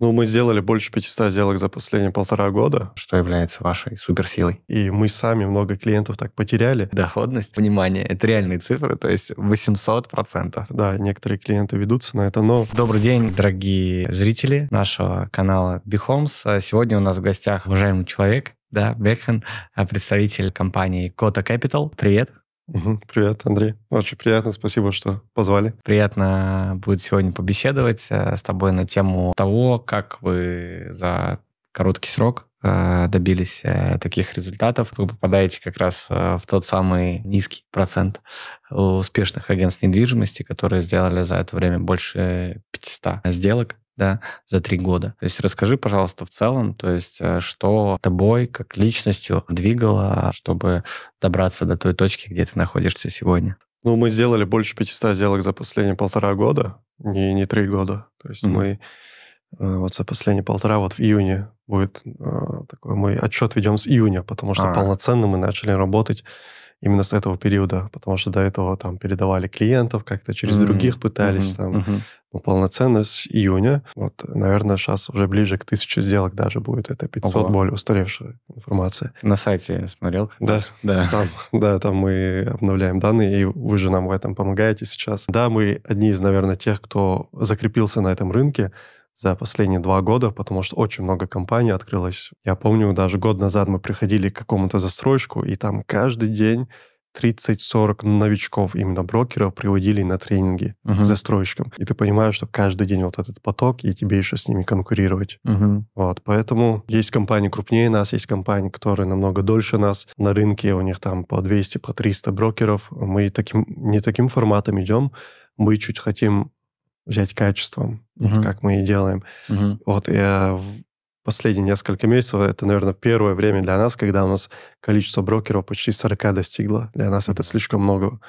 Ну, мы сделали больше 500 сделок за последние полтора года. Что является вашей суперсилой. И мы сами много клиентов так потеряли. Доходность, внимание, это реальные цифры, то есть 800%. Да, некоторые клиенты ведутся на это, но... Добрый день, дорогие зрители нашего канала Behomes. А сегодня у нас в гостях уважаемый человек, да, Бекхан, представитель компании Кота Capital. Привет. Привет, Андрей. Очень приятно, спасибо, что позвали. Приятно будет сегодня побеседовать э, с тобой на тему того, как вы за короткий срок э, добились э, таких результатов, вы попадаете как раз в тот самый низкий процент успешных агентств недвижимости, которые сделали за это время больше 500 сделок да, за три года. То есть расскажи, пожалуйста, в целом, то есть э, что тобой как личностью двигало, чтобы добраться до той точки, где ты находишься сегодня? Ну, мы сделали больше 500 сделок за последние полтора года, не, не три года. То есть mm-hmm. мы э, вот за последние полтора, вот в июне будет э, такой, мы отчет ведем с июня, потому что а. полноценно мы начали работать именно с этого периода, потому что до этого там передавали клиентов как-то через mm-hmm. других пытались mm-hmm. там mm-hmm. полноценно с июня. Вот, наверное, сейчас уже ближе к тысяче сделок даже будет. Это 500 Ого. более устаревшая информация. На сайте смотрел? Да. Да. Там, да, там мы обновляем данные, и вы же нам в этом помогаете сейчас. Да, мы одни из, наверное, тех, кто закрепился на этом рынке, за последние два года, потому что очень много компаний открылось. Я помню, даже год назад мы приходили к какому-то застройщику, и там каждый день 30-40 новичков, именно брокеров, приводили на тренинги uh-huh. к застройщикам. И ты понимаешь, что каждый день вот этот поток, и тебе еще с ними конкурировать. Uh-huh. Вот, поэтому есть компании крупнее нас, есть компании, которые намного дольше нас. На рынке у них там по 200, по 300 брокеров. Мы таким, не таким форматом идем. Мы чуть хотим взять качеством, угу. как мы и делаем. Угу. Вот я э, последние несколько месяцев, это, наверное, первое время для нас, когда у нас количество брокеров почти 40 достигло. Для нас это слишком много.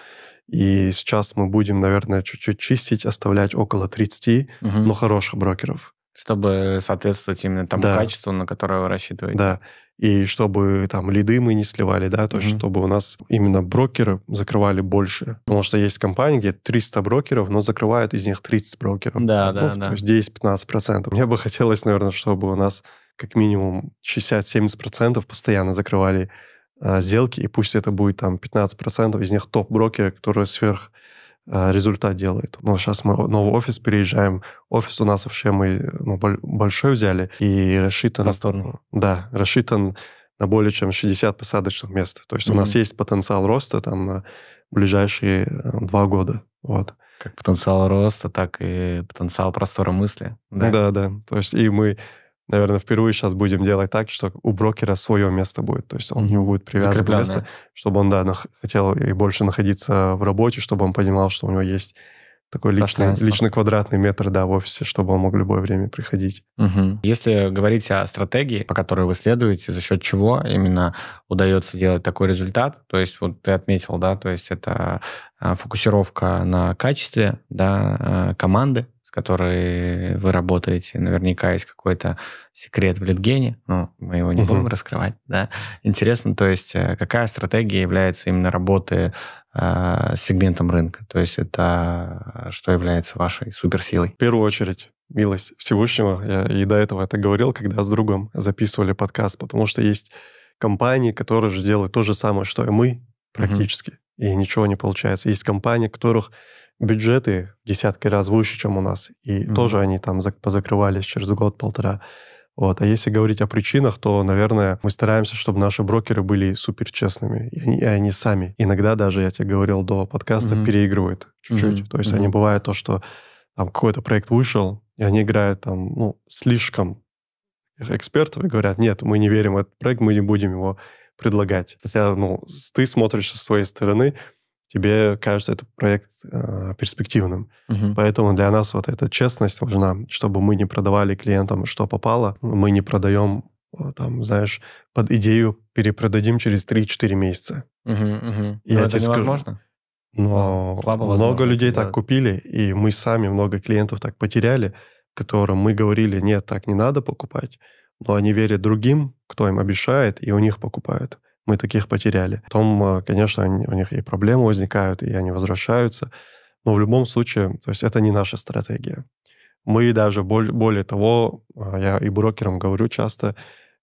И сейчас мы будем, наверное, чуть-чуть чистить, оставлять около 30, угу. но хороших брокеров чтобы соответствовать именно тому да. качеству, на которое вы рассчитываете. Да. И чтобы там лиды мы не сливали, да, то есть mm-hmm. чтобы у нас именно брокеры закрывали больше. Потому что есть компании, где 300 брокеров, но закрывают из них 30 брокеров. Да, ну, да, то да. То есть 10-15%. Мне бы хотелось, наверное, чтобы у нас как минимум 60-70% постоянно закрывали а, сделки, и пусть это будет там 15% из них топ-брокеры, которые сверх Э, результат делает. Ну, сейчас а мы новый офис переезжаем. Офис у нас вообще мы ну, большой взяли и рассчитан... Просторный. Да, рассчитан на более чем 60 посадочных мест. То есть mm-hmm. у нас есть потенциал роста там на ближайшие э, два года. Вот. Как потенциал роста, так и потенциал простора мысли. Да, да. да. То есть и мы наверное, впервые сейчас будем делать так, что у брокера свое место будет. То есть он, mm-hmm. у него будет привязано место, чтобы он, да, нах- хотел и больше находиться в работе, чтобы он понимал, что у него есть такой личный, личный квадратный метр, да, в офисе, чтобы он мог в любое время приходить. Угу. Если говорить о стратегии, по которой вы следуете, за счет чего именно удается делать такой результат, то есть вот ты отметил, да, то есть это а, фокусировка на качестве, да, а, команды, с которой вы работаете. Наверняка есть какой-то секрет в Литгене, но мы его не угу. будем раскрывать. Да? Интересно, то есть э, какая стратегия является именно работы э, с сегментом рынка? То есть это что является вашей суперсилой? В первую очередь милость Всевышнего. Я и до этого это говорил, когда с другом записывали подкаст, потому что есть компании, которые же делают то же самое, что и мы практически, угу. и ничего не получается. Есть компании, которых бюджеты десятки раз выше, чем у нас. И mm-hmm. тоже они там позакрывались через год-полтора. Вот. А если говорить о причинах, то, наверное, мы стараемся, чтобы наши брокеры были суперчестными, И они, и они сами иногда даже, я тебе говорил до подкаста, mm-hmm. переигрывают чуть-чуть. Mm-hmm. То есть mm-hmm. они бывают то, что там какой-то проект вышел, и они играют там, ну, слишком экспертов и говорят, нет, мы не верим в этот проект, мы не будем его предлагать. Хотя, ну, ты смотришь со своей стороны, тебе кажется этот проект э, перспективным. Угу. Поэтому для нас вот эта честность важна, чтобы мы не продавали клиентам, что попало. Мы не продаем, э, там, знаешь, под идею перепродадим через 3-4 месяца. Угу, угу. Я это скажу, невозможно? Но Слабо много возможно, людей да. так купили, и мы сами много клиентов так потеряли, которым мы говорили, нет, так не надо покупать, но они верят другим, кто им обещает, и у них покупают мы таких потеряли. Потом, э, конечно, они, у них и проблемы возникают, и они возвращаются. Но в любом случае, то есть это не наша стратегия. Мы даже более, более того, э, я и брокерам говорю часто,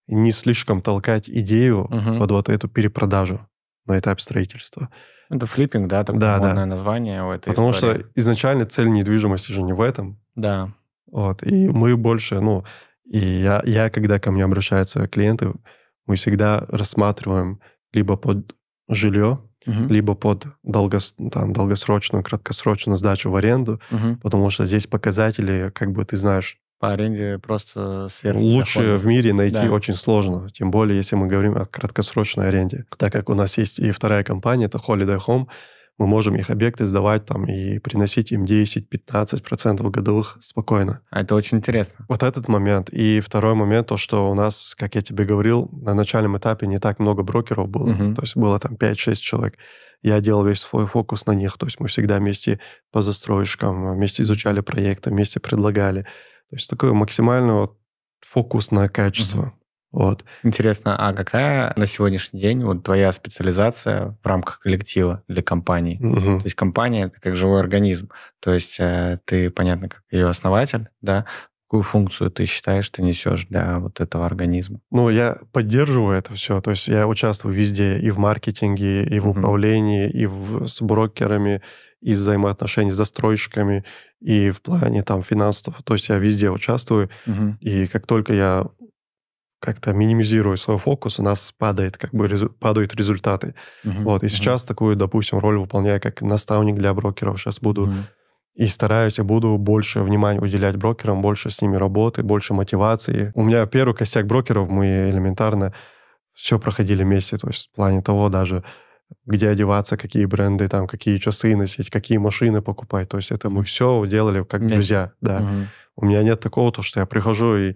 не слишком толкать идею угу. под вот эту перепродажу на этапе строительства. Это флиппинг, да, такое да, да. название у этой Потому истории. что изначально цель недвижимости же не в этом. Да. Вот, и мы больше, ну, и я, я когда ко мне обращаются клиенты, мы всегда рассматриваем либо под жилье, угу. либо под долгос, там, долгосрочную, краткосрочную сдачу в аренду, угу. потому что здесь показатели, как бы ты знаешь... По аренде просто Лучше в мире найти да. очень сложно, тем более, если мы говорим о краткосрочной аренде. Так как у нас есть и вторая компания, это Holiday Home, мы можем их объекты сдавать там и приносить им 10-15% годовых спокойно. А это очень интересно. Вот этот момент. И второй момент, то, что у нас, как я тебе говорил, на начальном этапе не так много брокеров было. Угу. То есть было там 5-6 человек. Я делал весь свой фокус на них. То есть мы всегда вместе по застройщикам, вместе изучали проекты, вместе предлагали. То есть такой максимально вот фокус на качество. Угу. Вот. Интересно, а какая на сегодняшний день вот твоя специализация в рамках коллектива для компании? Угу. То есть компания это как живой организм. То есть э, ты, понятно, как ее основатель, да, какую функцию ты считаешь, ты несешь для вот этого организма? Ну, я поддерживаю это все. То есть я участвую везде, и в маркетинге, и в управлении, и в, с брокерами, и взаимоотношений с застройщиками, и в плане там финансов. То есть я везде участвую. Угу. И как только я как-то минимизируя свой фокус, у нас падает, как бы резу, падают результаты. Uh-huh. Вот. И uh-huh. сейчас такую, допустим, роль выполняю как наставник для брокеров. Сейчас буду uh-huh. и стараюсь, и буду больше внимания уделять брокерам, больше с ними работы, больше мотивации. У меня первый косяк брокеров, мы элементарно все проходили вместе. То есть в плане того даже, где одеваться, какие бренды, там, какие часы носить, какие машины покупать. То есть это мы все делали как Вместе. друзья, да. Угу. У меня нет такого, то, что я прихожу и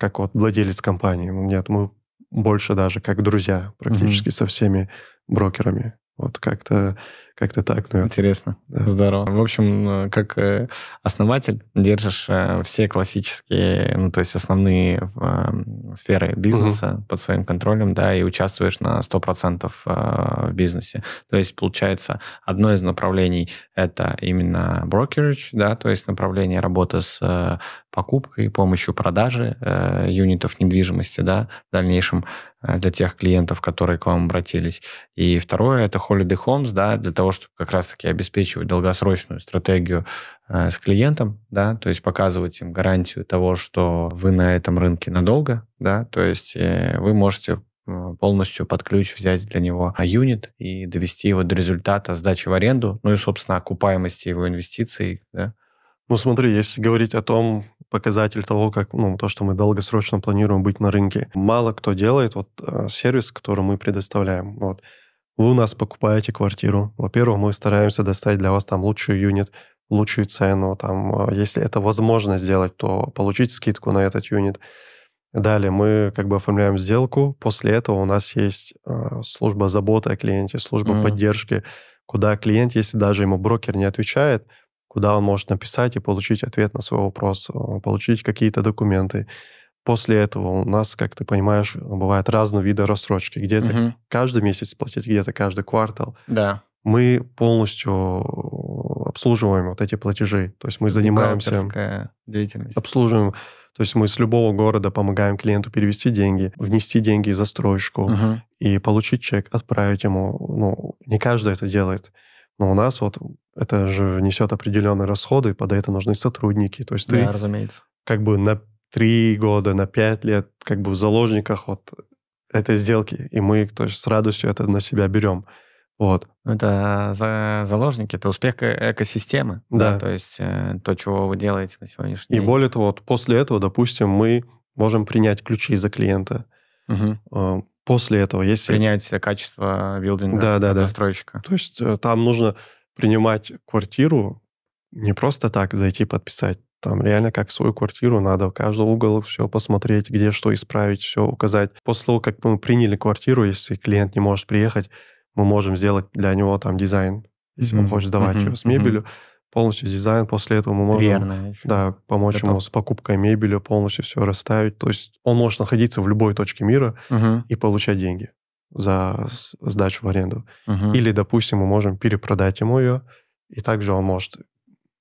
как вот владелец компании. Нет, мы больше даже как друзья практически mm-hmm. со всеми брокерами. Вот как-то как-то так, наверное. Интересно. Да. Здорово. В общем, э, как э, основатель держишь э, все классические, ну, то есть основные эм, сферы бизнеса угу. под своим контролем, да, и участвуешь на 100% в бизнесе. То есть, получается, одно из направлений — это именно brokerage, да, то есть направление работы с покупкой, помощью продажи э, юнитов недвижимости, да, в дальнейшем для тех клиентов, которые к вам обратились. И второе — это holiday homes, да, для того, того, чтобы как раз-таки обеспечивать долгосрочную стратегию э, с клиентом, да, то есть показывать им гарантию того, что вы на этом рынке надолго, да, то есть э, вы можете э, полностью под ключ взять для него юнит и довести его до результата сдачи в аренду, ну и, собственно, окупаемости его инвестиций, да. Ну, смотри, если говорить о том, показатель того, как, ну, то, что мы долгосрочно планируем быть на рынке. Мало кто делает вот э, сервис, который мы предоставляем. Вот вы у нас покупаете квартиру, во-первых, мы стараемся достать для вас там лучший юнит, лучшую цену, там, э, если это возможно сделать, то получить скидку на этот юнит. Далее мы как бы оформляем сделку, после этого у нас есть э, служба заботы о клиенте, служба mm-hmm. поддержки, куда клиент, если даже ему брокер не отвечает, куда он может написать и получить ответ на свой вопрос, э, получить какие-то документы. После этого у нас, как ты понимаешь, бывают разного вида рассрочки. Где-то угу. каждый месяц платить, где-то каждый квартал. Да. Мы полностью э, обслуживаем вот эти платежи. То есть мы занимаемся... деятельность. Обслуживаем. То есть мы с любого города помогаем клиенту перевести деньги, внести деньги застройщику угу. и получить чек, отправить ему. Ну, не каждый это делает. Но у нас вот это же несет определенные расходы, под это нужны сотрудники. То есть да, ты разумеется. как бы на три года, на пять лет как бы в заложниках вот этой сделки, и мы то есть, с радостью это на себя берем. Вот. Это за заложники, это успех э, экосистемы. Да. да то есть э, то, чего вы делаете на сегодняшний и день. И более того, вот после этого, допустим, мы можем принять ключи за клиента. Угу. После этого, если... Принять качество билдинга да, да, да. застройщика. То есть там нужно принимать квартиру не просто так зайти подписать. Там реально как свою квартиру надо, в каждый угол все посмотреть, где что исправить, все указать. После того, как мы приняли квартиру, если клиент не может приехать, мы можем сделать для него там дизайн, если mm-hmm. он хочет давать mm-hmm. его с мебелью. Mm-hmm. Полностью дизайн, после этого мы можем Верно, да, помочь Готов. ему с покупкой мебели, полностью все расставить. То есть он может находиться в любой точке мира mm-hmm. и получать деньги за сдачу в аренду. Угу. Или, допустим, мы можем перепродать ему ее, и также он может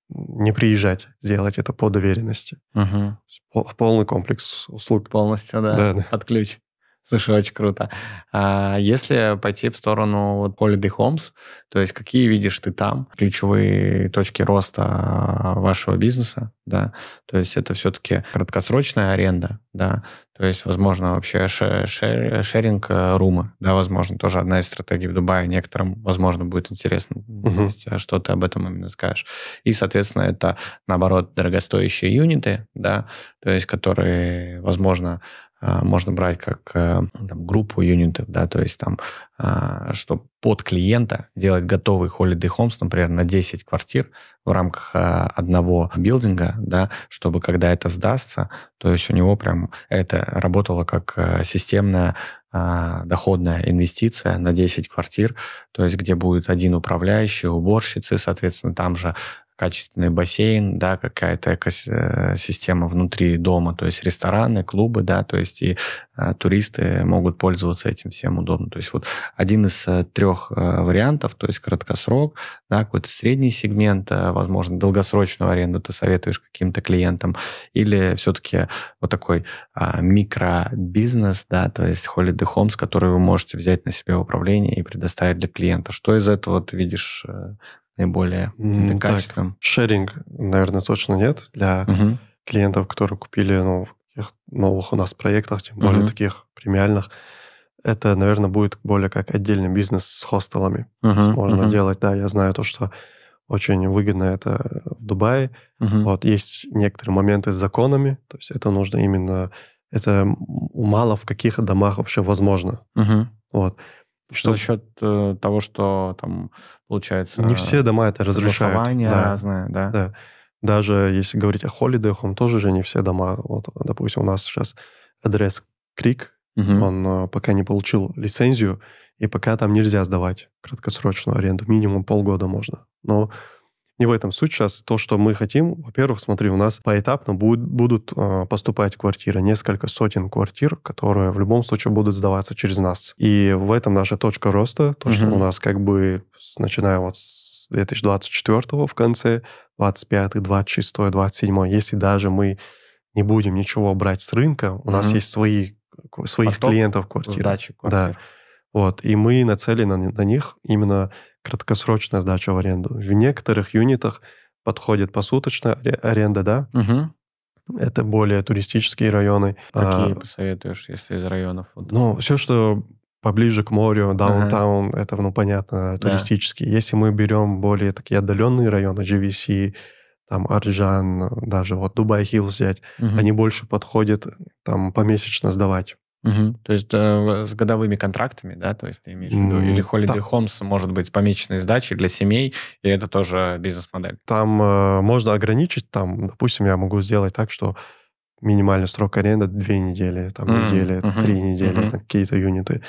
не приезжать, сделать это по доверенности. Угу. Полный комплекс услуг. Полностью, да, да, да. под ключ. Слушай, очень круто. А если пойти в сторону вот Holiday Homes, то есть какие видишь ты там ключевые точки роста а, вашего бизнеса, да? То есть это все-таки краткосрочная аренда, да? То есть, возможно, вообще шеринг э, рума, да, возможно, тоже одна из стратегий в Дубае. Некоторым, возможно, будет интересно, угу. есть, э, что ты об этом именно скажешь. И, соответственно, это, наоборот, дорогостоящие юниты, да, то есть, которые, возможно, э, можно брать как там, группу юнитов, да, то есть там а, что под клиента делать готовый holiday homes, например, на 10 квартир в рамках а, одного билдинга, да, чтобы когда это сдастся, то есть у него прям это работало как а, системная доходная инвестиция на 10 квартир, то есть где будет один управляющий, уборщицы, соответственно, там же качественный бассейн, да, какая-то экосистема э, внутри дома, то есть рестораны, клубы, да, то есть и э, туристы могут пользоваться этим всем удобно. То есть вот один из э, трех вариантов, то есть краткосрок, да, какой-то средний сегмент, возможно, долгосрочную аренду ты советуешь каким-то клиентам, или все-таки вот такой а, микробизнес, да, то есть holiday homes, который вы можете взять на себя управление и предоставить для клиента. Что из этого ты видишь наиболее это качеством? шеринг, наверное, точно нет для угу. клиентов, которые купили ну, таких новых у нас проектах, тем более угу. таких премиальных. Это, наверное, будет более как отдельный бизнес с хостелами. Угу. Можно угу. делать, да, я знаю то, что очень выгодно это в Дубае. Угу. Вот есть некоторые моменты с законами, то есть это нужно именно это мало в каких домах вообще возможно. Угу. Вот. Что за счет э, того, что там получается... Не все дома это разрешают. Да. разное, да? Да. Даже если говорить о Holiday Home, тоже же не все дома. Вот, допустим, у нас сейчас адрес Крик, угу. он э, пока не получил лицензию, и пока там нельзя сдавать краткосрочную аренду. Минимум полгода можно. Но не в этом суть сейчас. То, что мы хотим, во-первых, смотри, у нас поэтапно будет, будут э, поступать квартиры, несколько сотен квартир, которые в любом случае будут сдаваться через нас. И в этом наша точка роста, то, угу. что у нас как бы, начиная вот с 2024 в конце, 25, 26, 27, если даже мы не будем ничего брать с рынка, у угу. нас есть свои, своих Поток клиентов квартир. Сдачи квартир. Да. Вот, и мы нацелены на, них именно краткосрочная сдача в аренду. В некоторых юнитах подходит посуточная аренда, да? Угу. Это более туристические районы. Какие а, посоветуешь, если из районов? Вот? Ну, все, что поближе к морю, даунтаун, ага. это, ну, понятно, туристические. Да. Если мы берем более такие отдаленные районы, GVC, там Арджан, даже вот Дубай Хилл взять, угу. они больше подходят там помесячно сдавать. Угу. То есть э, с годовыми контрактами, да, то есть ты имеешь в виду, или Holiday да. Homes может быть помеченной сдачей для семей, и это тоже бизнес-модель. Там э, можно ограничить, там, допустим, я могу сделать так, что минимальный срок аренды две недели, там, mm-hmm. неделя, три недели, mm-hmm. какие-то юниты.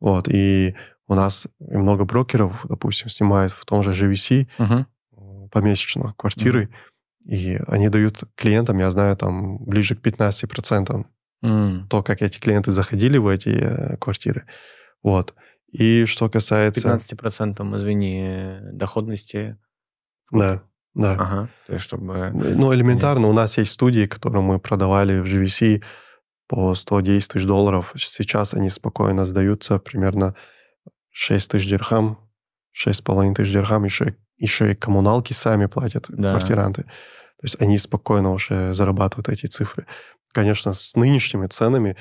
Вот, и у нас много брокеров, допустим, снимают в том же GVC mm э, помесячно квартиры, mm и они дают клиентам, я знаю, там, ближе к 15% mm. то, как эти клиенты заходили в эти э, квартиры. Вот. И что касается... 15% извини, доходности. Да, да. Ага. То есть, чтобы... Ну, элементарно, у нас есть студии, которые мы продавали в GVC по 110 тысяч долларов. Сейчас они спокойно сдаются примерно 6 тысяч дирхам, 6,5 тысяч дирхам, еще, еще и коммуналки сами платят да. квартиранты. То есть они спокойно уже зарабатывают эти цифры конечно, с нынешними ценами,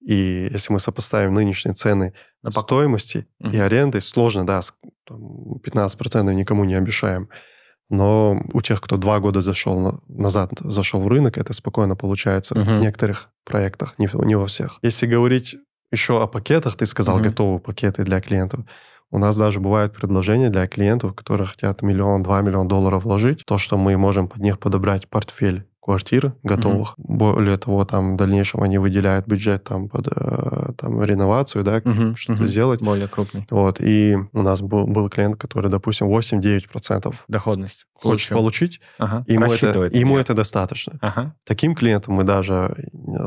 и если мы сопоставим нынешние цены на стоимости угу. и аренды, сложно, да, 15% никому не обещаем. Но у тех, кто два года зашел назад, зашел в рынок, это спокойно получается угу. в некоторых проектах, не, не во всех. Если говорить еще о пакетах, ты сказал угу. готовые пакеты для клиентов. У нас даже бывают предложения для клиентов, которые хотят миллион, два миллиона долларов вложить. То, что мы можем под них подобрать портфель квартир готовых. Угу. Более того, там в дальнейшем они выделяют бюджет там под э, там, реновацию, да, угу, что-то угу. сделать. Более крупный. Вот, и у нас был, был клиент, который, допустим, 8-9% доходность хочет получил. получить, ага. ему, это, ему это достаточно. Ага. Таким клиентам мы даже э,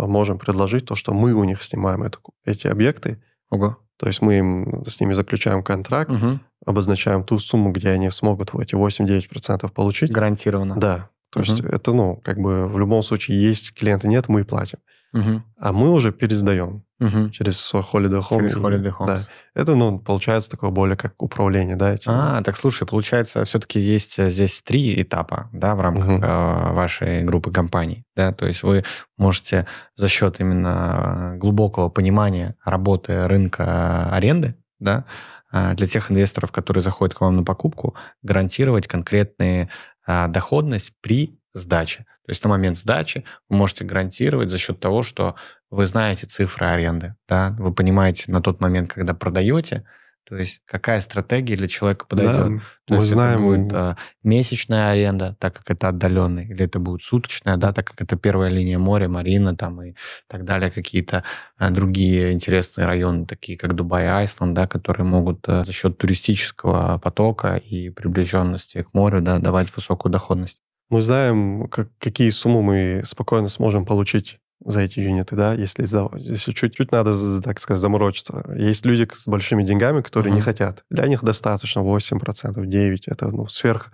можем предложить то, что мы у них снимаем эту, эти объекты, Ого. То есть мы им, с ними заключаем контракт, угу. обозначаем ту сумму, где они смогут вот эти 8-9% получить. Гарантированно. Да. То угу. есть это, ну, как бы в любом случае есть клиенты нет, мы и платим. Угу. А мы уже пересдаем угу. через свой Holiday Home. Через Holiday Homes. Да. Это, ну, получается такое более как управление, да? Этим. А, так слушай, получается, все-таки есть э, здесь три этапа, да, в рамках угу. вашей группы компаний, да, то есть вы можете за счет именно глубокого понимания работы рынка э, аренды, да, для тех инвесторов, которые заходят к вам на покупку, гарантировать конкретные доходность при сдачи. То есть на момент сдачи вы можете гарантировать за счет того, что вы знаете цифры аренды, да, вы понимаете на тот момент, когда продаете, то есть какая стратегия для человека подойдет. Да, то мы знаем... это будет а, месячная аренда, так как это отдаленный, или это будет суточная, да, так как это первая линия моря, марина там и так далее, какие-то а, другие интересные районы, такие как Дубай и Айсланд, да, которые могут а, за счет туристического потока и приближенности к морю да, давать высокую доходность мы знаем, как, какие суммы мы спокойно сможем получить за эти юниты, да, если, если чуть-чуть надо, так сказать, заморочиться. Есть люди с большими деньгами, которые uh-huh. не хотят. Для них достаточно 8%, 9%. Это ну, сверх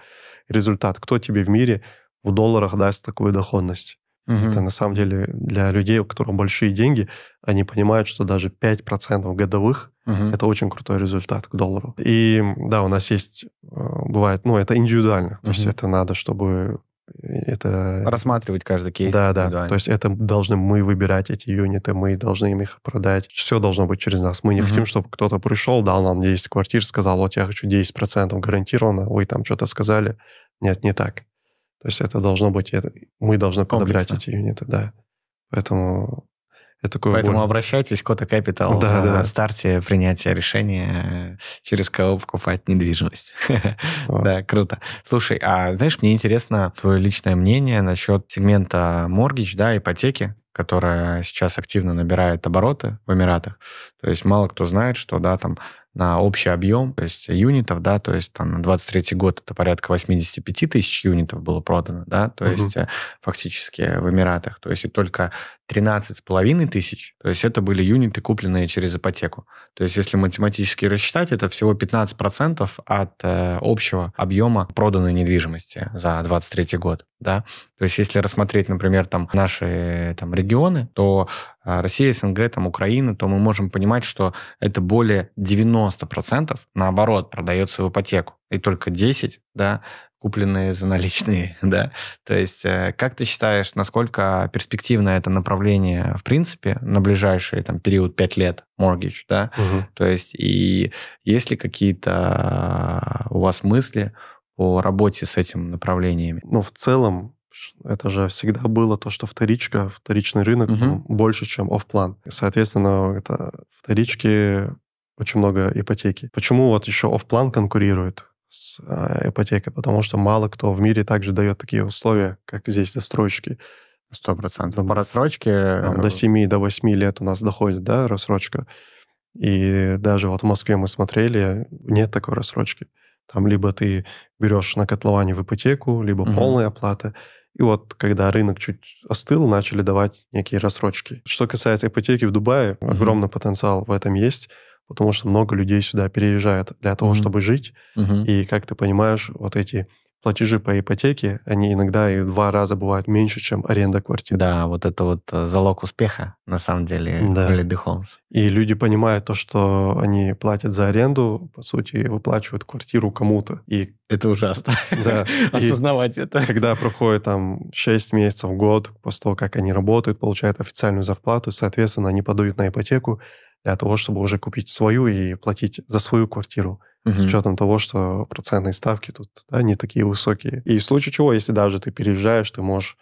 результат. Кто тебе в мире в долларах даст такую доходность? Угу. Это на самом деле для людей, у которых большие деньги, они понимают, что даже 5% годовых угу. это очень крутой результат к доллару. И да, у нас есть, э, бывает, ну, это индивидуально. Угу. То есть это надо, чтобы э, это... Рассматривать каждый кейс. Да, да. То есть это должны мы выбирать эти юниты, мы должны им их продать. Все должно быть через нас. Мы не uh хотим, чтобы кто-то пришел, дал нам 10 квартир, сказал, вот я хочу 10% гарантированно, вы там что-то сказали. Нет, не так. То есть это должно быть, это, мы должны Комплексно. подобрать эти юниты, да. Поэтому это такое Поэтому боль. обращайтесь, Кота Capital, да, на да. старте принятия решения, через кого покупать недвижимость. Вот. да, круто. Слушай, а знаешь, мне интересно твое личное мнение насчет сегмента моргич, да, ипотеки которая сейчас активно набирает обороты в Эмиратах. То есть мало кто знает, что да, там на общий объем, то есть юнитов, да, то есть там на 23 год это порядка 85 тысяч юнитов было продано, да, то угу. есть э, фактически в Эмиратах, то есть и только 13,5 тысяч, то есть это были юниты, купленные через ипотеку. То есть если математически рассчитать, это всего 15% от э, общего объема проданной недвижимости за 23 год, да. То есть если рассмотреть, например, там наши э, там регионы, то а, Россия, СНГ, там, Украина, то мы можем понимать, что это более 90% наоборот продается в ипотеку. И только 10, да, купленные за наличные, да. То есть, э, как ты считаешь, насколько перспективно это направление, в принципе, на ближайший там, период 5 лет, mortgage, да? Угу. То есть, и есть ли какие-то а, у вас мысли по работе с этим направлениями? Ну, в целом, это же всегда было то, что вторичка, вторичный рынок угу. больше, чем офплан. Соответственно, это вторички очень много ипотеки. Почему вот еще офплан конкурирует? с а, ипотекой, потому что мало кто в мире также дает такие условия, как здесь застройщики. Сто процентов. По рассрочке... Э, до 7, до 8 лет у нас доходит, да, рассрочка. И даже вот в Москве мы смотрели, нет такой рассрочки. Там либо ты берешь на котловане в ипотеку, либо угу. полная оплата, и вот когда рынок чуть остыл, начали давать некие рассрочки. Что касается ипотеки в Дубае, mm-hmm. огромный потенциал в этом есть, потому что много людей сюда переезжают для того, mm-hmm. чтобы жить. Mm-hmm. И, как ты понимаешь, вот эти платежи по ипотеке, они иногда и в два раза бывают меньше, чем аренда квартиры. Да, вот это вот э, залог успеха, на самом деле, да. Лиды Холмс. И люди понимают то, что они платят за аренду, по сути, выплачивают квартиру кому-то. И это ужасно. Да. Осознавать и это. Когда проходит там 6 месяцев, год, после того, как они работают, получают официальную зарплату, соответственно, они подают на ипотеку для того, чтобы уже купить свою и платить за свою квартиру угу. с учетом того, что процентные ставки тут да, не такие высокие. И в случае чего, если даже ты переезжаешь, ты можешь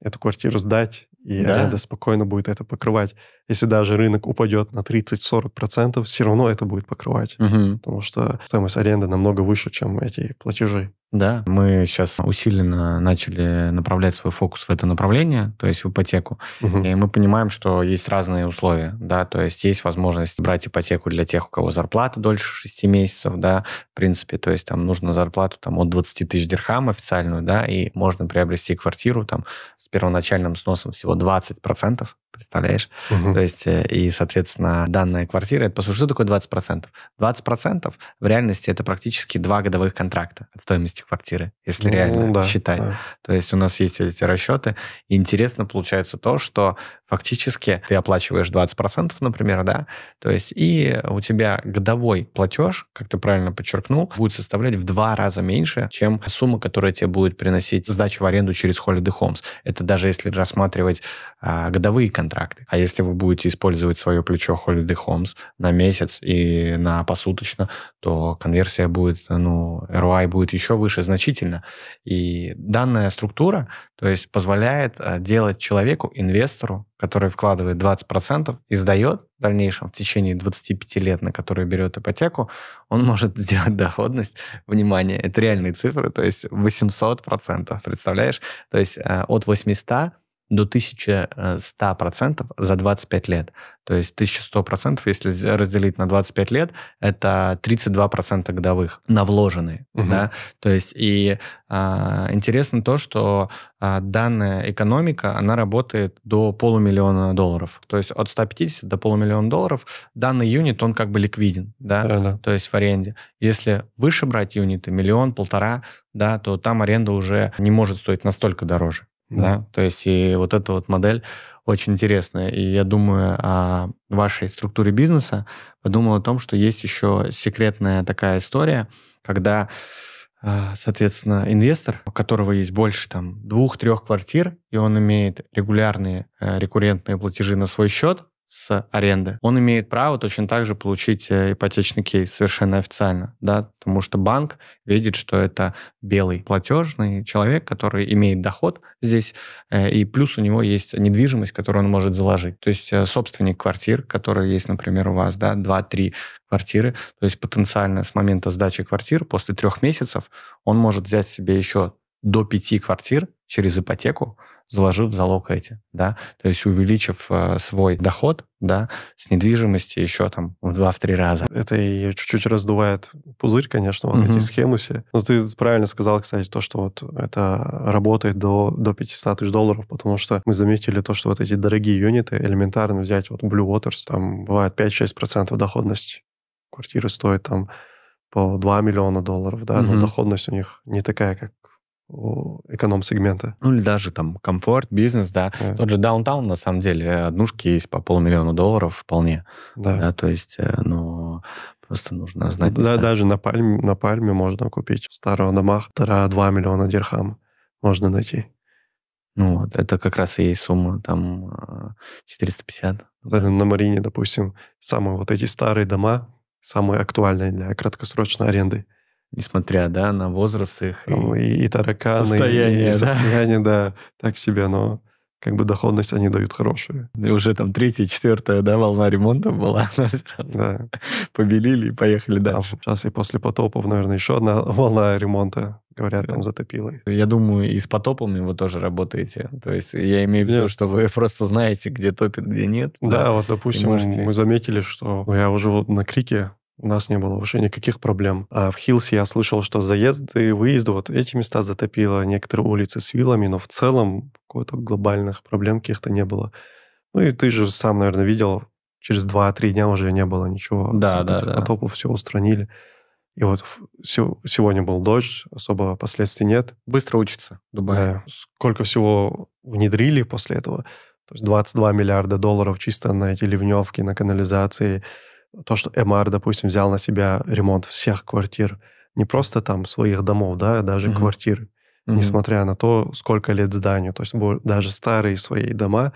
эту квартиру сдать, и да. аренда спокойно будет это покрывать. Если даже рынок упадет на 30-40%, все равно это будет покрывать, угу. потому что стоимость аренды намного выше, чем эти платежи. Да, мы сейчас усиленно начали направлять свой фокус в это направление, то есть в ипотеку. Угу. И мы понимаем, что есть разные условия, да, то есть есть возможность брать ипотеку для тех, у кого зарплата дольше 6 месяцев, да, в принципе, то есть там нужно зарплату там от 20 тысяч дирхам официальную, да, и можно приобрести квартиру там с первоначальным сносом всего 20%, Представляешь? Угу. То есть, э, и, соответственно, данная квартира, это, по сути, что такое 20%? 20% в реальности это практически два годовых контракта от стоимости квартиры, если ну, реально да, считать. Да. То есть у нас есть эти расчеты. И интересно получается то, что фактически ты оплачиваешь 20%, например, да, то есть и у тебя годовой платеж, как ты правильно подчеркнул, будет составлять в два раза меньше, чем сумма, которая тебе будет приносить сдача в аренду через Holiday Homes. Это даже если рассматривать а, годовые контракты, контракты. А если вы будете использовать свое плечо Holiday Homes на месяц и на посуточно, то конверсия будет, ну, ROI будет еще выше значительно. И данная структура, то есть позволяет э, делать человеку, инвестору, который вкладывает 20% и сдает в дальнейшем в течение 25 лет, на которые берет ипотеку, он может сделать доходность, внимание, это реальные цифры, то есть 800%, представляешь? То есть э, от 800 до 1100% э, за 25 лет. То есть 1100%, если разделить на 25 лет, это 32% годовых на вложенные. Угу. Да? То есть и а, интересно то, что а, данная экономика, она работает до полумиллиона долларов. То есть от 150 до полумиллиона долларов данный юнит, он как бы ликвиден. Да? да. То есть в аренде. Если выше брать юниты, миллион, полтора, да, то там аренда уже не может стоить настолько дороже. Да. да, то есть и вот эта вот модель очень интересная. И я думаю о вашей структуре бизнеса, подумал о том, что есть еще секретная такая история, когда, а, соответственно, инвестор, у которого есть больше там двух-трех квартир, и он имеет регулярные э, рекуррентные платежи на свой счет, с аренды. Он имеет право точно так же получить э, ипотечный кейс совершенно официально, да, потому что банк видит, что это белый платежный человек, который имеет доход здесь, э, и плюс у него есть недвижимость, которую он может заложить. То есть э, собственник квартир, которые есть, например, у вас, да, 2-3 квартиры, то есть потенциально с момента сдачи квартир после трех месяцев он может взять себе еще до пяти квартир через ипотеку, заложив залог эти, да, то есть увеличив э, свой доход, да, с недвижимости еще там в 2-3 раза. Это и чуть-чуть раздувает пузырь, конечно, вот угу. эти схемы Но ну, ты правильно сказал, кстати, то, что вот это работает до, до 500 тысяч долларов, потому что мы заметили то, что вот эти дорогие юниты, элементарно взять вот Blue Waters, там бывает 5-6% доходность. Квартиры стоит там по 2 миллиона долларов, да, угу. но доходность у них не такая, как эконом-сегмента. Ну или даже там комфорт, бизнес, да. да. Тот же даунтаун, на самом деле, однушки есть по полмиллиона долларов вполне. Да. да то есть, ну, просто нужно знать. Да, знать. даже на пальме, на пальме можно купить в старых домах 2 миллиона дирхам можно найти. Ну вот, это как раз и есть сумма, там 450. Э, вот на Марине, допустим, самые вот эти старые дома, самые актуальные для краткосрочной аренды несмотря, да, на возраст их. и, и, и тараканы, состояние, и, и состояние, да. да, так себе, но как бы доходность они дают хорошую. И уже там третья, четвертая, да, волна ремонта была, да. побелили и поехали а дальше. сейчас и после потопов, наверное, еще одна волна ремонта, говорят, там затопила. Я думаю, и с потопами вы тоже работаете. То есть я имею в виду, что вы просто знаете, где топит, где нет. Да, вот, допустим, мы заметили, что я уже вот на Крике у нас не было вообще никаких проблем. А в Хилс я слышал, что заезды, выезды, вот эти места затопило, некоторые улицы с вилами, но в целом какой-то глобальных проблем каких-то не было. Ну и ты же сам, наверное, видел, через 2-3 дня уже не было ничего. Да, да, да. Потопов все устранили. И вот сегодня был дождь, особо последствий нет. Быстро учится Дубай. Да. Сколько всего внедрили после этого. То есть 22 миллиарда долларов чисто на эти ливневки, на канализации, то, что МР, допустим, взял на себя ремонт всех квартир, не просто там своих домов, да, а даже mm-hmm. квартир, mm-hmm. несмотря на то, сколько лет зданию, то есть даже старые свои дома,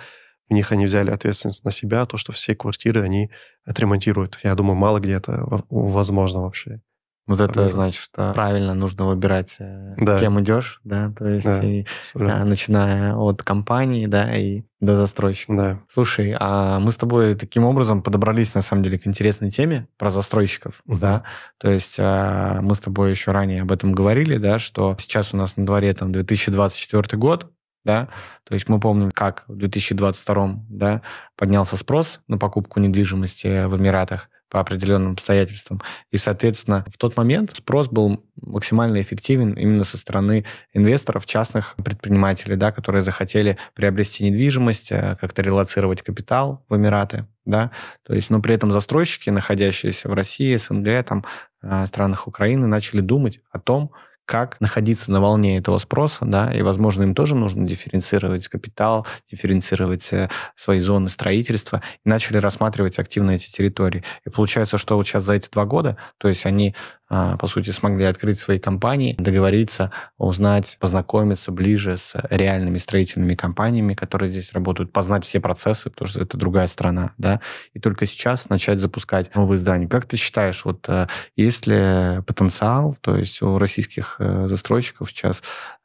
в них они взяли ответственность на себя, то, что все квартиры они отремонтируют. Я думаю, мало где это возможно вообще. Вот это значит, что правильно нужно выбирать, э, да. кем идешь, да, то есть да. И, да, начиная от компании, да, и до застройщика. Да. Слушай, а мы с тобой таким образом подобрались на самом деле к интересной теме про застройщиков, угу. да. То есть а, мы с тобой еще ранее об этом говорили, да, что сейчас у нас на дворе там 2024 год, да, то есть мы помним, как в 2022, да, поднялся спрос на покупку недвижимости в Эмиратах, по определенным обстоятельствам. И, соответственно, в тот момент спрос был максимально эффективен именно со стороны инвесторов, частных предпринимателей, да, которые захотели приобрести недвижимость, э, как-то релацировать капитал в Эмираты. Да? То есть, но при этом застройщики, находящиеся в России, СНГ, там, э, странах Украины, начали думать о том, как находиться на волне этого спроса, да, и, возможно, им тоже нужно дифференцировать капитал, дифференцировать э, свои зоны строительства, и начали рассматривать активно эти территории. И получается, что вот сейчас за эти два года, то есть они а, по сути, смогли открыть свои компании, договориться, узнать, познакомиться ближе с реальными строительными компаниями, которые здесь работают, познать все процессы, потому что это другая страна, да, и только сейчас начать запускать новые здания. Как ты считаешь, вот э, есть ли потенциал, то есть у российских э, застройщиков сейчас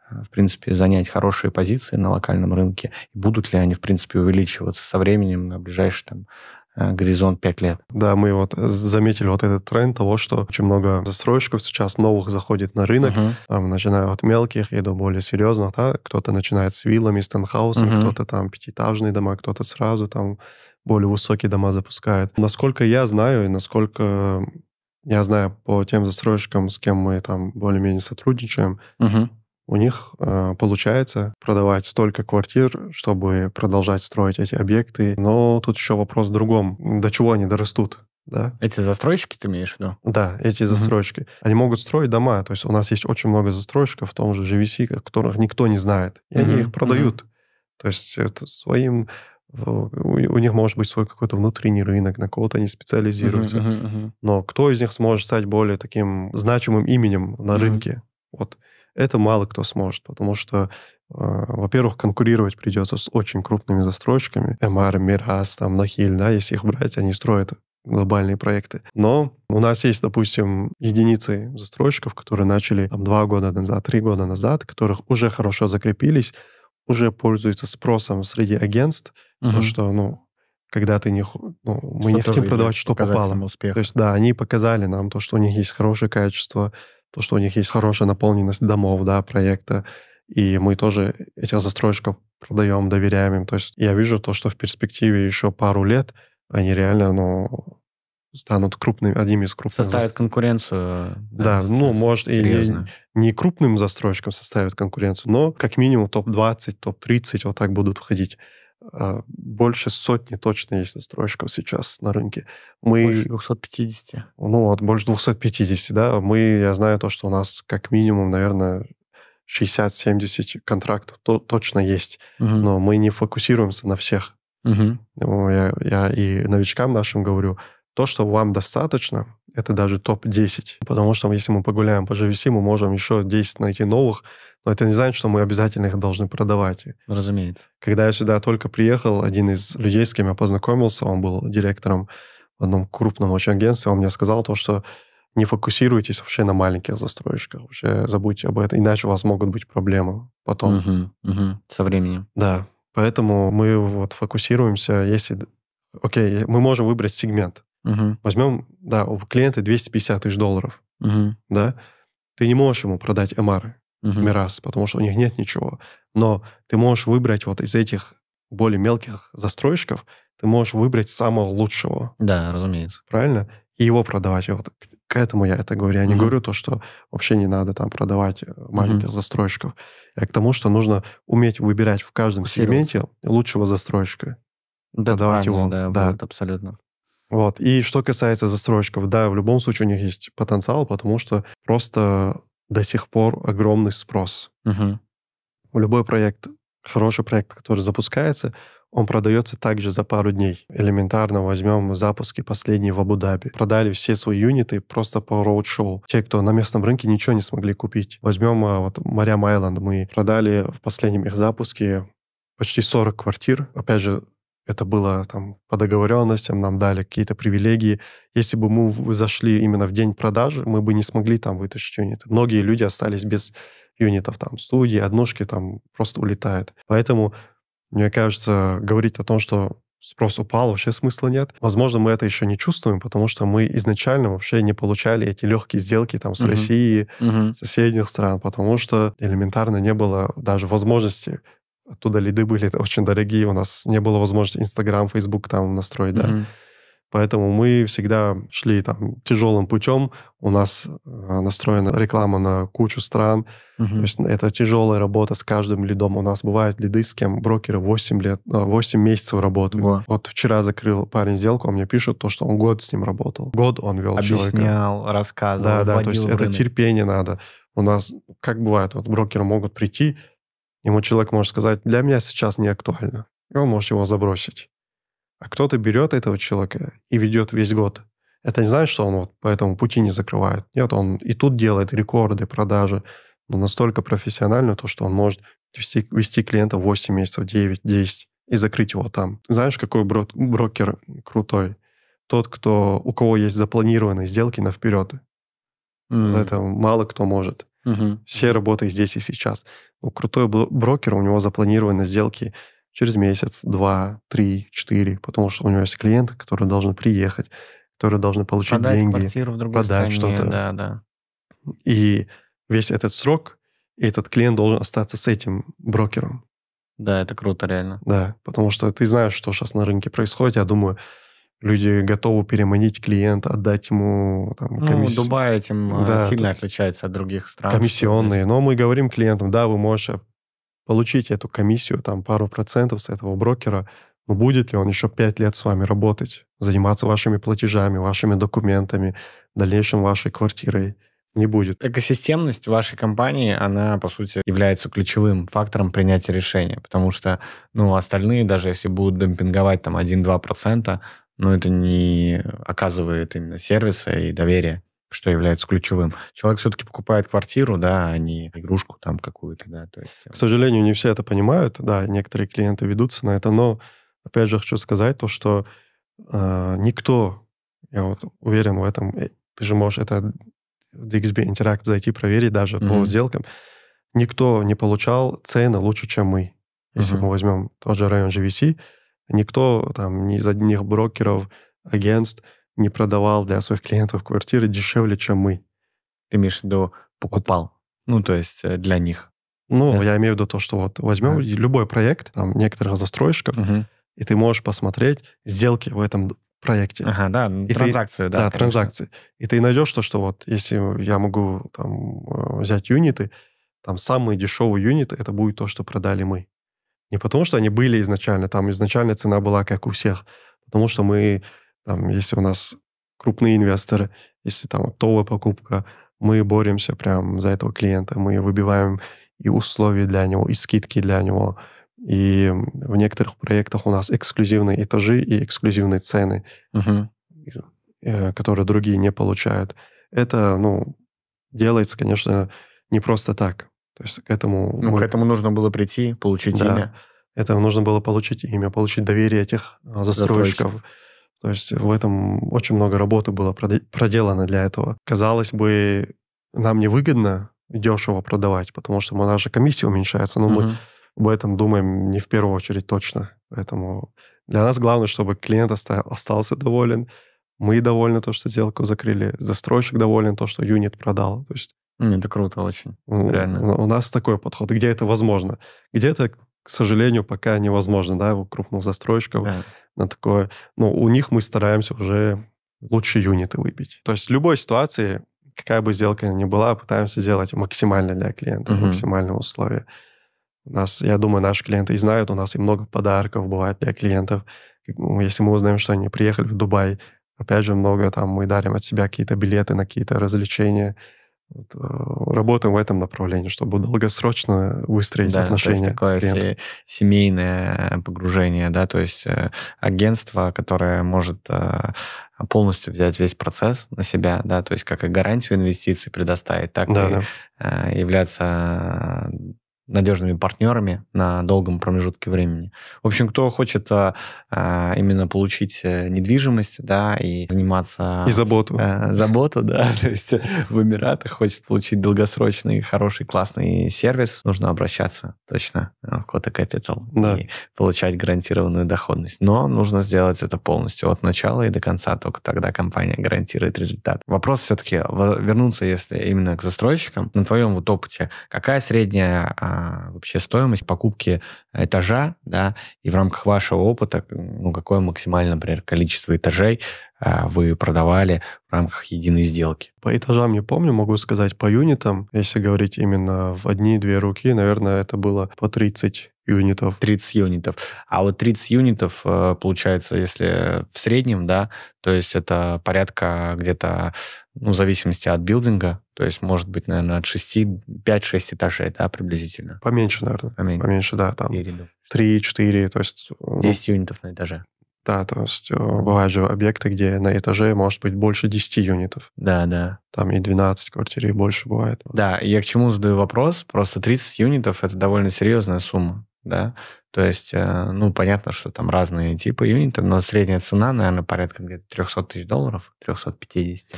э, в принципе, занять хорошие позиции на локальном рынке? будут ли они, в принципе, увеличиваться со временем на ближайшие там, Э, горизонт 5 лет. Да, мы вот заметили вот этот тренд того, что очень много застройщиков сейчас новых заходит на рынок, uh-huh. там, начиная от мелких и до более серьезных, да, кто-то начинает с виллами, с танхаусом, uh-huh. кто-то там пятиэтажные дома, кто-то сразу там более высокие дома запускает. Насколько я знаю и насколько я знаю по тем застройщикам, с кем мы там более-менее сотрудничаем, uh-huh у них э, получается продавать столько квартир, чтобы продолжать строить эти объекты. Но тут еще вопрос в другом. До чего они дорастут? Да? Эти застройщики ты имеешь в виду? Да, эти угу. застройщики. Они могут строить дома. То есть у нас есть очень много застройщиков в том же GVC, которых никто не знает. И угу. они их продают. Угу. То есть это своим у них может быть свой какой-то внутренний рынок, на кого-то они специализируются. Uh-huh, uh Но кто из них сможет стать более таким значимым именем на uh рынке? Вот это мало кто сможет, потому что а, во-первых, конкурировать придется с очень крупными застройщиками. МР, Мирас, там, Нахиль, да, если их брать, они строят глобальные проекты. Но у нас есть, допустим, единицы застройщиков, которые начали там, два года назад, три года назад, которых уже хорошо закрепились, уже пользуются спросом среди агентств, угу. то, что, ну, когда ты не, ну, мы что не хотим продавать, что попало. Успех. То есть, да, они показали нам то, что у них есть хорошее качество, то, что у них есть хорошая наполненность домов, да, проекта, и мы тоже этих застройщиков продаем, доверяем им. То есть я вижу то, что в перспективе еще пару лет они реально, ну, станут крупными, одним из крупных... Составят конкуренцию. Да, да ну, может, серьезно. и не, не крупным застройщикам составят конкуренцию, но как минимум топ-20, топ-30 вот так будут входить. А, больше сотни точно есть застройщиков сейчас на рынке. Мы, больше 250. Ну вот, больше 250, да. Мы, я знаю то, что у нас как минимум, наверное, 60-70 контрактов то, точно есть, угу. но мы не фокусируемся на всех. Угу. Ну, я, я и новичкам нашим говорю, то, что вам достаточно, это даже топ-10. Потому что если мы погуляем по GVC, мы можем еще 10 найти новых, но это не значит, что мы обязательно их должны продавать. Разумеется. Когда я сюда только приехал, один из людей, с кем я познакомился, он был директором в одном крупном очень агентстве, он мне сказал то, что не фокусируйтесь вообще на маленьких застройщиках, вообще забудьте об этом, иначе у вас могут быть проблемы потом. Угу, угу. Со временем. Да, поэтому мы вот фокусируемся, если... Окей, мы можем выбрать сегмент, Угу. Возьмем, да, у клиента 250 тысяч долларов, угу. да, ты не можешь ему продать MR, угу. Мирас, потому что у них нет ничего. Но ты можешь выбрать вот из этих более мелких застройщиков, ты можешь выбрать самого лучшего. Да, разумеется. Правильно? И его продавать. Вот к этому я это говорю. Я не mm-hmm. говорю то, что вообще не надо там продавать э, маленьких mm-hmm. застройщиков. Я к тому, что нужно уметь выбирать в каждом сегменте лучшего застройщика. Да, продавать его. Да, да. Вот, абсолютно. Вот. И что касается застройщиков, да, в любом случае у них есть потенциал, потому что просто до сих пор огромный спрос. Угу. Любой проект, хороший проект, который запускается, он продается также за пару дней. Элементарно возьмем запуски последние в Абу-Даби. Продали все свои юниты просто по роуд-шоу. Те, кто на местном рынке ничего не смогли купить. Возьмем а, вот Марям Айленд. Мы продали в последнем их запуске почти 40 квартир. Опять же, это было там по договоренностям, нам дали какие-то привилегии. Если бы мы зашли именно в день продажи, мы бы не смогли там вытащить юниты. Многие люди остались без юнитов, там, студии, однушки там просто улетают. Поэтому, мне кажется, говорить о том, что спрос упал, вообще смысла нет. Возможно, мы это еще не чувствуем, потому что мы изначально вообще не получали эти легкие сделки там с угу. Россией, угу. соседних стран, потому что элементарно не было даже возможности Оттуда лиды были это очень дорогие, у нас не было возможности Инстаграм, Фейсбук там настроить, да. mm Поэтому мы всегда шли там тяжелым путем. У нас э, настроена реклама на кучу стран. Угу. То есть это тяжелая работа с каждым лидом. У нас бывают лиды, с кем брокеры 8, лет, 8 э, месяцев работают. Во. Вот вчера закрыл парень сделку, он мне пишет то, что он год с ним работал. Год он вел Объяснял, человека. Объяснял, рассказывал, Да, да, то есть это терпение надо. У нас, как бывает, вот брокеры могут прийти, Ему человек может сказать, для меня сейчас не актуально, и он может его забросить. А кто-то берет этого человека и ведет весь год. Это не значит, что он вот по этому пути не закрывает. Нет, он и тут делает рекорды, продажи, но настолько профессионально, то, что он может вести, вести клиента 8 месяцев, 9, 10 и закрыть его там. Знаешь, какой брокер крутой? Тот, кто, у кого есть запланированные сделки на вперед. Mm. Это мало кто может. Угу. Все работы здесь и сейчас. Ну, крутой брокер, у него запланированы сделки через месяц, два, три, четыре, потому что у него есть клиенты, которые должны приехать, которые должны получить продать деньги, квартиру в другой продать что-то. Да, да. И весь этот срок, этот клиент должен остаться с этим брокером. Да, это круто, реально. Да, потому что ты знаешь, что сейчас на рынке происходит. Я думаю, люди готовы переманить клиента, отдать ему там, ну, комисс... Ну, Дубай этим э, да, сильно отличается от других стран. Комиссионные. Но мы говорим клиентам, да, вы можете получить эту комиссию, там, пару процентов с этого брокера, но будет ли он еще пять лет с вами работать, заниматься вашими платежами, вашими документами, в дальнейшем вашей квартирой? не будет. Экосистемность вашей компании, она, по сути, является ключевым фактором принятия решения, потому что, ну, остальные, даже если будут демпинговать там 1-2%, но это не оказывает именно сервиса и доверия, что является ключевым. Человек все-таки покупает квартиру, да, а не игрушку там какую-то, да. То есть... Э, К сожалению, не все это понимают, да, некоторые клиенты ведутся на это, но опять же хочу сказать то, что э, никто, я вот уверен в этом, э, ты же можешь это в DXB Interact зайти проверить даже mm-hmm. по сделкам, никто не получал цены лучше, чем мы. Если mm-hmm. мы возьмем тот же район GVC, Никто там ни из одних брокеров, агентств не продавал для своих клиентов квартиры дешевле, чем мы. Ты имеешь в виду покупал? Вот. Ну, то есть э, для них. Ну, да. я имею в виду то, что вот возьмем да. любой проект, там, некоторых застройщиков, угу. и ты можешь посмотреть сделки в этом проекте. Ага, да, и транзакции, ты, да. Да, конечно. транзакции. И ты найдешь то, что вот, если я могу там э, взять юниты, там самые дешевые юниты, это будет то, что продали мы. Не потому, что они были изначально, там изначально цена была как у всех, потому что мы, там, если у нас крупные инвесторы, если там оптовая покупка, мы боремся прям за этого клиента, мы выбиваем и условия для него, и скидки для него, и в некоторых проектах у нас эксклюзивные этажи и эксклюзивные цены, угу. которые другие не получают. Это, ну, делается, конечно, не просто так. То есть к этому... Ну, может... к этому нужно было прийти, получить да. имя. Это нужно было получить имя, получить доверие этих а, застройщиков. застройщиков. То есть в этом очень много работы было проделано для этого. Казалось бы, нам невыгодно дешево продавать, потому что наша комиссия уменьшается, но угу. мы об этом думаем не в первую очередь точно. Поэтому для нас главное, чтобы клиент остался доволен, мы довольны то, что сделку закрыли, застройщик доволен то, что юнит продал. То есть это круто очень, у, реально. У, нас такой подход, где это возможно. Где это, к сожалению, пока невозможно, да, у крупных застройщиков да. на такое. Но у них мы стараемся уже лучше юниты выбить. То есть в любой ситуации, какая бы сделка ни была, пытаемся делать максимально для клиента, угу. максимальные условия. У нас, я думаю, наши клиенты и знают, у нас и много подарков бывает для клиентов. Ну, если мы узнаем, что они приехали в Дубай, опять же, много там мы дарим от себя какие-то билеты на какие-то развлечения – вот, э, работаем в этом направлении, чтобы долгосрочно выстроить да, отношения. То есть такое с семейное погружение, да, то есть э, агентство, которое может э, полностью взять весь процесс на себя, да, то есть как и гарантию инвестиций предоставить, так да, и да. являться надежными партнерами на долгом промежутке времени. В общем, кто хочет а, именно получить э, недвижимость, да, и заниматься... И заботу. А, заботу, да, то есть в Эмиратах хочет получить долгосрочный, хороший, классный сервис, нужно обращаться точно в Кота Капитал да. и получать гарантированную доходность. Но нужно сделать это полностью от начала и до конца, только тогда компания гарантирует результат. Вопрос все-таки вернуться, если именно к застройщикам, на твоем вот опыте, какая средняя а, вообще стоимость покупки этажа, да, и в рамках вашего опыта, ну, какое максимальное, например, количество этажей а, вы продавали в рамках единой сделки? По этажам не помню, могу сказать по юнитам, если говорить именно в одни-две руки, наверное, это было по 30 юнитов. 30 юнитов. А вот 30 юнитов, э, получается, если в среднем, да, то есть это порядка где-то, ну, в зависимости от билдинга, то есть может быть, наверное, от 6, 5-6 этажей, да, приблизительно. Поменьше, наверное. Поменьше, Поменьше да, там. 3-4, то есть... 10 э, ну, юнитов на этаже. Да, то есть э, бывают же объекты, где на этаже может быть больше 10 юнитов. Да, да. Там и 12 квартир, и больше бывает. Да, я к чему задаю вопрос? Просто 30 юнитов — это довольно серьезная сумма да. То есть, э, ну, понятно, что там разные типы юнитов, но средняя цена, наверное, порядка где-то 300 тысяч долларов, 350.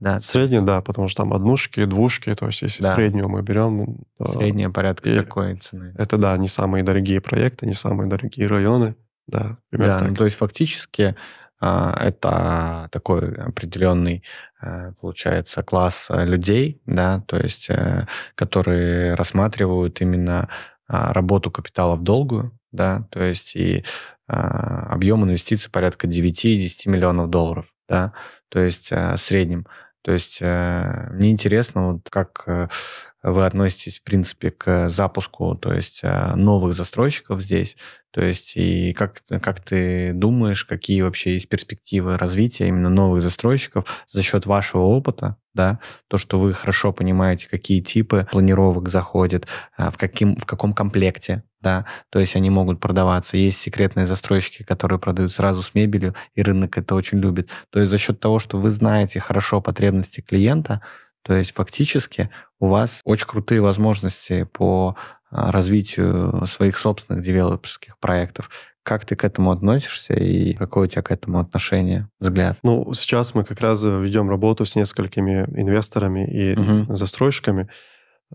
Да. Средний, да, потому что там однушки, двушки, то есть если да. среднюю мы берем... Средняя порядка и такой цены. Это, да, не самые дорогие проекты, не самые дорогие районы, да, примерно да, ну, так. Ну, то есть фактически а, это такой определенный, э, получается, класс э, людей, да, то есть, которые рассматривают именно а, работу капитала в долгую, да, то есть и а, объем инвестиций порядка 9-10 миллионов долларов, да, то есть а, в среднем. То есть э, мне интересно, вот как э, вы относитесь, в принципе, к запуску, то есть а, новых застройщиков здесь, то есть и как, как ты думаешь, какие вообще есть перспективы развития именно новых застройщиков за счет вашего опыта, да, то, что вы хорошо понимаете, какие типы планировок заходят, а, в, каким, в каком комплекте, да, то есть они могут продаваться. Есть секретные застройщики, которые продают сразу с мебелью, и рынок это очень любит. То есть за счет того, что вы знаете хорошо потребности клиента, то есть фактически у вас очень крутые возможности по а, развитию своих собственных девелоперских проектов. Как ты к этому относишься и какое у тебя к этому отношение, взгляд? Ну, сейчас мы как раз ведем работу с несколькими инвесторами и угу. застройщиками.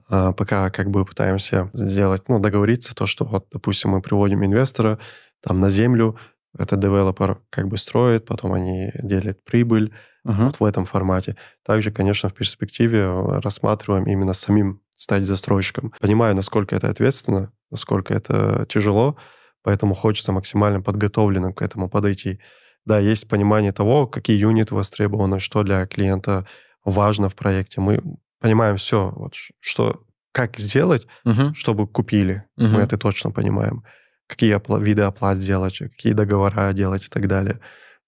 А, пока как бы пытаемся сделать, ну, договориться то, что вот, допустим, мы приводим инвестора там на землю, это девелопер как бы строит, потом они делят прибыль uh-huh. вот в этом формате. Также, конечно, в перспективе э, рассматриваем именно самим стать застройщиком. Понимаю, насколько это ответственно, насколько это тяжело, поэтому хочется максимально подготовленным к этому подойти. Да, есть понимание того, какие юниты востребованы, что для клиента важно в проекте. Мы понимаем все, вот, что, как сделать, uh-huh. чтобы купили. Uh-huh. Мы это точно понимаем какие виды оплат делать, какие договора делать и так далее.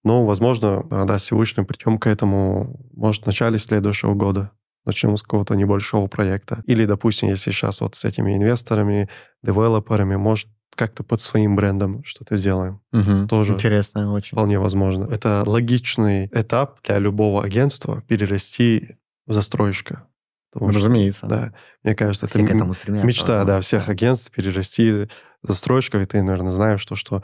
Но, ну, возможно, да, сегодня придем к этому, может, в начале следующего года. Начнем с какого-то небольшого проекта. Или, допустим, если сейчас вот с этими инвесторами, девелоперами, может, как-то под своим брендом что-то сделаем. Угу. Тоже интересно очень. Вполне возможно. Это логичный этап для любого агентства перерасти в застройщика. Потому Разумеется. Что, да, мне кажется, Все это мечта, да, всех агентств перерасти застройщиков, и ты, наверное, знаешь, что, что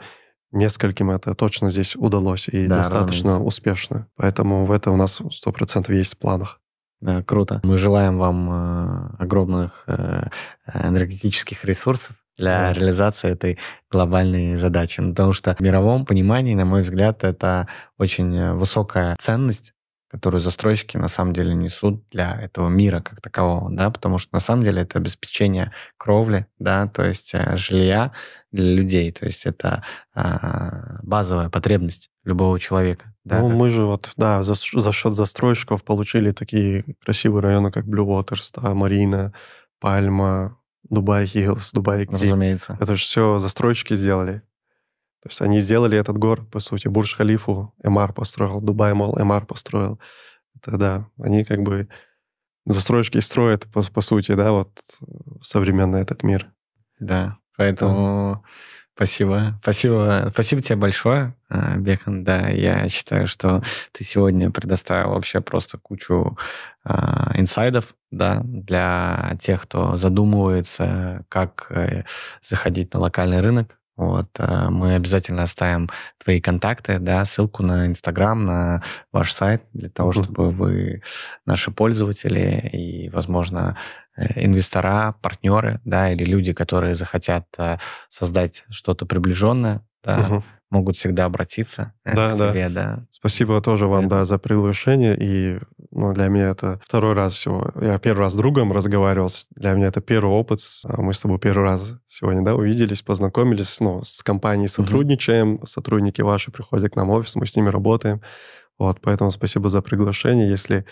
нескольким это точно здесь удалось и да, достаточно разумеется. успешно. Поэтому в это у нас 100% есть в планах. Да, круто. Мы желаем вам э, огромных э, энергетических ресурсов для да. реализации этой глобальной задачи. Потому что в мировом понимании, на мой взгляд, это очень э, высокая ценность которую застройщики на самом деле несут для этого мира как такового, да, потому что на самом деле это обеспечение кровли, да, то есть э, жилья для людей, то есть это а, базовая потребность любого человека. Да, ну, как... мы же вот, да, за, за счет застройщиков получили такие красивые районы, как Blue Waters, да, Марина, Пальма, Дубай Хиллс, Дубай Разумеется. Это же все застройщики сделали. То есть они сделали этот город, по сути, Бурж-Халифу Эмар построил, Дубай, мол, Эмар построил. Это да, они как бы застройщики строят, по, по сути, да, вот э, современный этот мир. Да, поэтому да. спасибо. Спасибо, спасибо тебе большое, э, Бехан. Да, я считаю, что ты сегодня предоставил вообще просто кучу э, инсайдов, да, для тех, кто задумывается, как э, заходить на локальный рынок, вот, э, мы обязательно оставим твои контакты, да, ссылку на Инстаграм, на ваш сайт, для того, чтобы вы, наши пользователи и, возможно, э, инвестора, партнеры, да, или люди, которые захотят э, создать что-то приближенное, да, угу могут всегда обратиться э, да, к да. тебе, да. Спасибо тоже вам, да, за приглашение, и ну, для меня это второй раз всего. Я первый раз с другом разговаривал, для меня это первый опыт. А, мы с тобой первый раз сегодня, да, увиделись, познакомились, ну, с компанией сотрудничаем, угу. сотрудники ваши приходят к нам в офис, мы с ними работаем. Вот, поэтому спасибо за приглашение. Если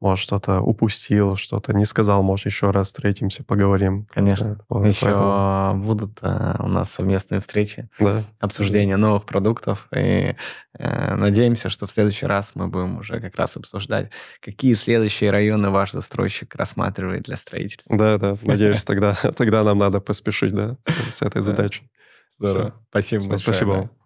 может, что-то упустил, что-то не сказал, может, еще раз встретимся, поговорим. Конечно. Вот, еще поэтому... будут а, у нас совместные встречи, да. обсуждение новых продуктов, и э, надеемся, что в следующий раз мы будем уже как раз обсуждать, какие следующие районы ваш застройщик рассматривает для строительства. Да, да, надеюсь, тогда, тогда нам надо поспешить, да, с этой задачей. Здорово. Спасибо большое. Спасибо.